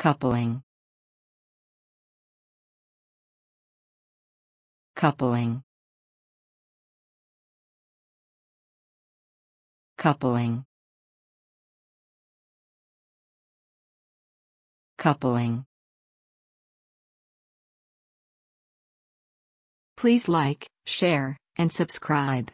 Coupling. Coupling. Coupling. Coupling. Please like, share, and subscribe.